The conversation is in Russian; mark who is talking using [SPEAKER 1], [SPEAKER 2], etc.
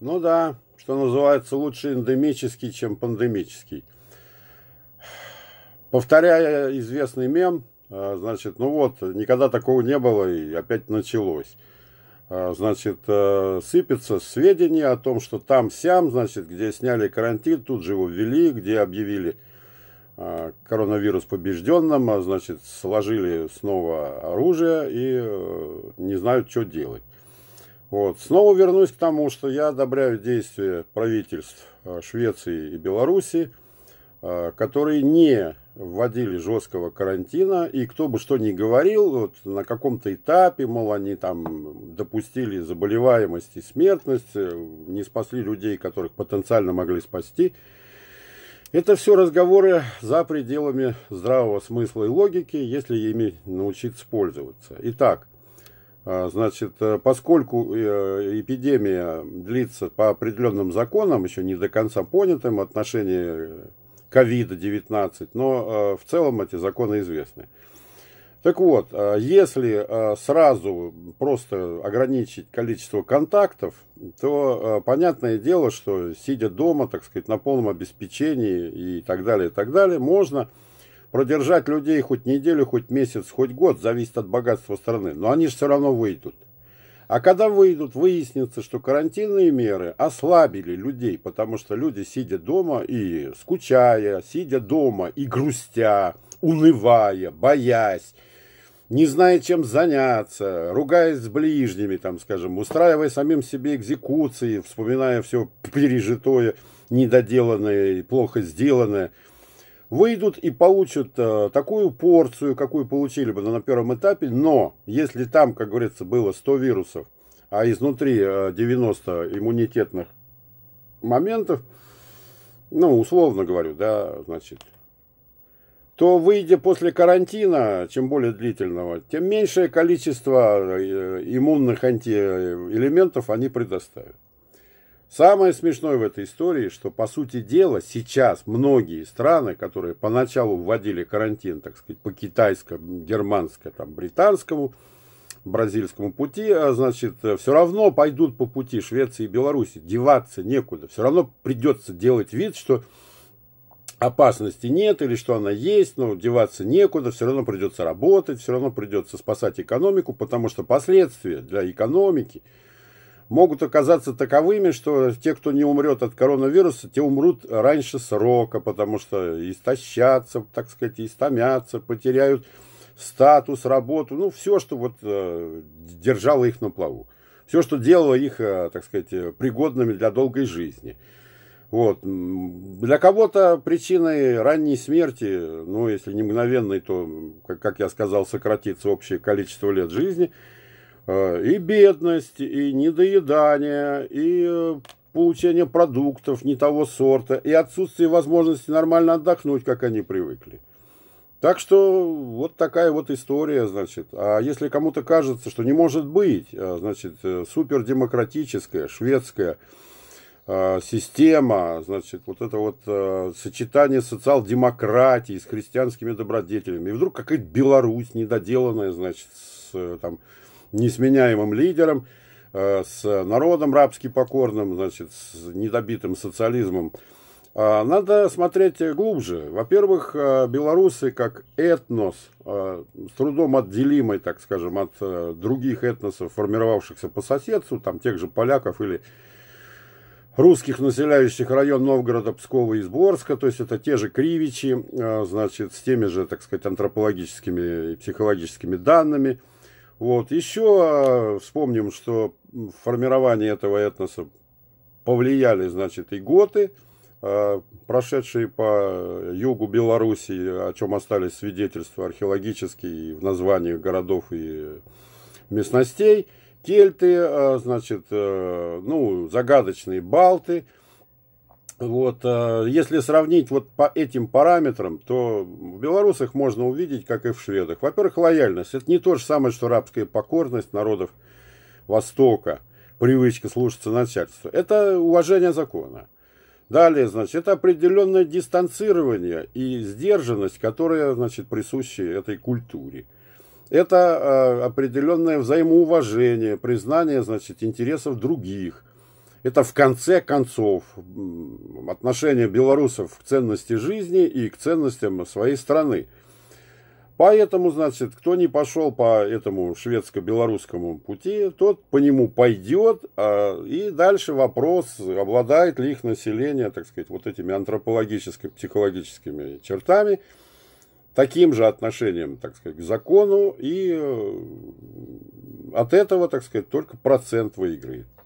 [SPEAKER 1] Ну да, что называется, лучше эндемический, чем пандемический. Повторяя известный мем, э, значит, ну вот, никогда такого не было и опять началось. Э, значит, э, сыпется сведения о том, что там-сям, значит, где сняли карантин, тут же его ввели, где объявили коронавирус побежденным, а значит, сложили снова оружие и не знают, что делать. Вот. Снова вернусь к тому, что я одобряю действия правительств э, Швеции и Беларуси, э, которые не вводили жесткого карантина, и кто бы что ни говорил, вот на каком-то этапе, мол, они там допустили заболеваемость и смертность, э, не спасли людей, которых потенциально могли спасти. Это все разговоры за пределами здравого смысла и логики, если ими научиться пользоваться. Итак, а, значит, э, поскольку э, эпидемия длится по определенным законам, еще не до конца понятым, отношение э, ковида-19, но в целом эти законы известны. Так вот, если сразу просто ограничить количество контактов, то понятное дело, что сидя дома, так сказать, на полном обеспечении и так далее, и так далее, можно Продержать людей хоть неделю, хоть месяц, хоть год зависит от богатства страны, но они же все равно выйдут. А когда выйдут, выяснится, что карантинные меры ослабили людей, потому что люди, сидя дома и скучая, сидя дома и грустя, унывая, боясь, не зная, чем заняться, ругаясь с ближними, там, скажем, устраивая самим себе экзекуции, вспоминая все пережитое, недоделанное плохо сделанное – выйдут и получат э, такую порцию, какую получили бы ну, на первом этапе, но если там, как говорится, было 100 вирусов, а изнутри э, 90 иммунитетных моментов, ну, условно говорю, да, значит, то выйдя после карантина, чем более длительного, тем меньшее количество э, иммунных антиэлементов они предоставят. Самое смешное в этой истории, что, по сути дела, сейчас многие страны, которые поначалу вводили карантин, так сказать, по китайскому, германскому, там, британскому, бразильскому пути, а, значит, все равно пойдут по пути Швеции и Беларуси, деваться некуда, все равно придется делать вид, что опасности нет или что она есть, но деваться некуда, все равно придется работать, все равно придется спасать экономику, потому что последствия для экономики – могут оказаться таковыми, что те, кто не умрет от коронавируса, те умрут раньше срока, потому что истощатся, так сказать, истомятся, потеряют статус, работу, ну, все, что вот э, держало их на плаву. Все, что делало их, э, так сказать, пригодными для долгой жизни. Вот. Для кого-то причиной ранней смерти, ну, если не мгновенной, то, как, как я сказал, сократится общее количество лет жизни – Э, и бедность, и недоедание, и э, получение продуктов не того сорта, и отсутствие возможности нормально отдохнуть, как они привыкли. Так что вот такая вот история, значит. А если кому-то кажется, что не может быть, э, значит, супердемократическая шведская система, значит, вот это вот сочетание социал-демократии с христианскими добродетелями, и вдруг какая-то Беларусь недоделанная, значит, с, там, несменяемым лидером, э, с народом рабски покорным, значит, с недобитым социализмом. А, надо смотреть глубже. Во-первых, э, белорусы как этнос, э, с трудом отделимый, так скажем, от других этносов, формировавшихся по соседству, там тех же поляков или русских, населяющих район Новгорода, Пскова и Сборска, то есть это те же кривичи, значит, с теми же, так сказать, антропологическими и психологическими данными – вот. Еще а, вспомним, что формирование этого этноса повлияли, значит, и готы, а, прошедшие по югу Белоруссии, о чем остались свидетельства археологические в названиях городов и местностей, кельты, а, значит, э, ну, загадочные балты – вот, э, если сравнить вот по этим параметрам, то в белорусах можно увидеть, как и в шведах. Во-первых, лояльность. Это не то же самое, что рабская покорность народов Востока, привычка слушаться начальства. Это уважение закона. Далее, значит, это определенное дистанцирование и сдержанность, которая, значит, присущи этой культуре. Это э, определенное взаимоуважение, признание, значит, интересов других – это в конце концов отношение белорусов к ценности жизни и к ценностям своей страны. Поэтому, значит, кто не пошел по этому шведско-белорусскому пути, тот по нему пойдет. А, и дальше вопрос, обладает ли их население, так сказать, вот этими антропологическими, психологическими чертами, таким же отношением, так сказать, к закону. И э, от этого, так сказать, только процент выиграет.